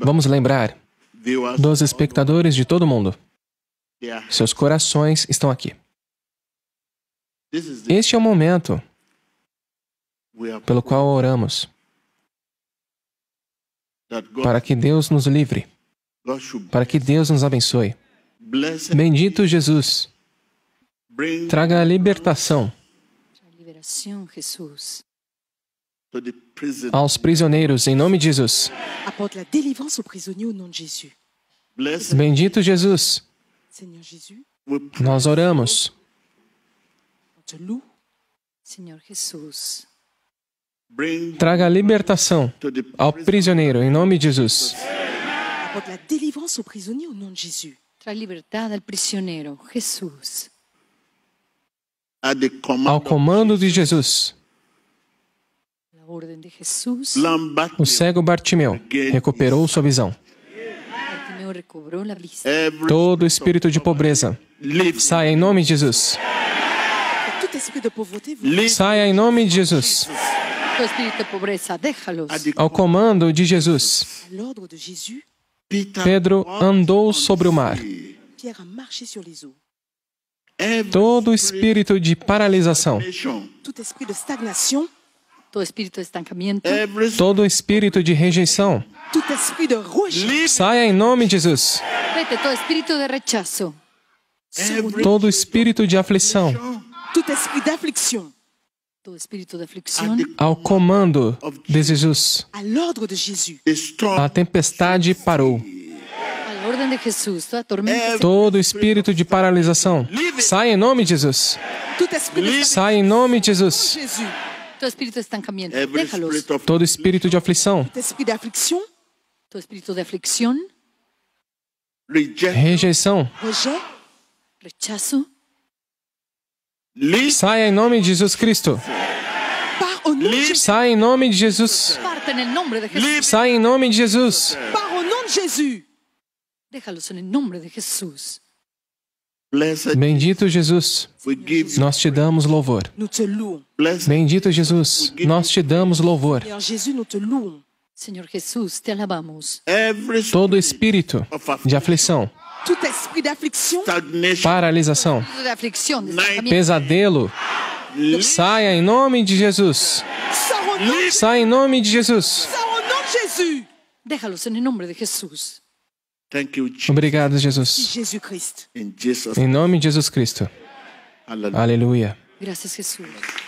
Vamos lembrar dos espectadores de todo mundo. Seus corações estão aqui. Este é o momento pelo qual oramos para que Deus nos livre, para que Deus nos abençoe. Bendito Jesus, traga a libertação aos prisioneiros em nome de Jesus. Bendito Jesus. Nós oramos. Senhor Jesus. Traga libertação ao prisioneiro em nome de Jesus. Traga liberdade ao prisioneiro, Jesus. Ao comando de Jesus. O cego Bartimeu recuperou sua visão. Todo espírito de pobreza saia em nome de Jesus. Saia em nome de Jesus. Ao comando de Jesus, Pedro andou sobre o mar. Todo espírito de paralisação, é, todo espírito de rejeição saia em nome de Jesus. É, todo espírito de aflição de ao comando de Jesus. A tempestade parou. É, todo espírito de paralisação, sai em nome de Jesus. Sai em nome de Jesus. É Todo espírito de aflição. Rejeição. Rechazo. Saia em nome de Jesus Cristo. Saia em nome de Jesus. Saia em nome de Jesus. deixa-los em nome de Jesus. Bendito Jesus, nós te damos louvor. Bendito Jesus, nós te damos louvor. Senhor Jesus, te alabamos. Todo espírito de aflição, paralisação, pesadelo, saia em nome de Jesus. Saia em nome de Jesus. Déjalos em nome de Jesus. Obrigado, Jesus. Em nome de Jesus Cristo. Aleluia. Jesus.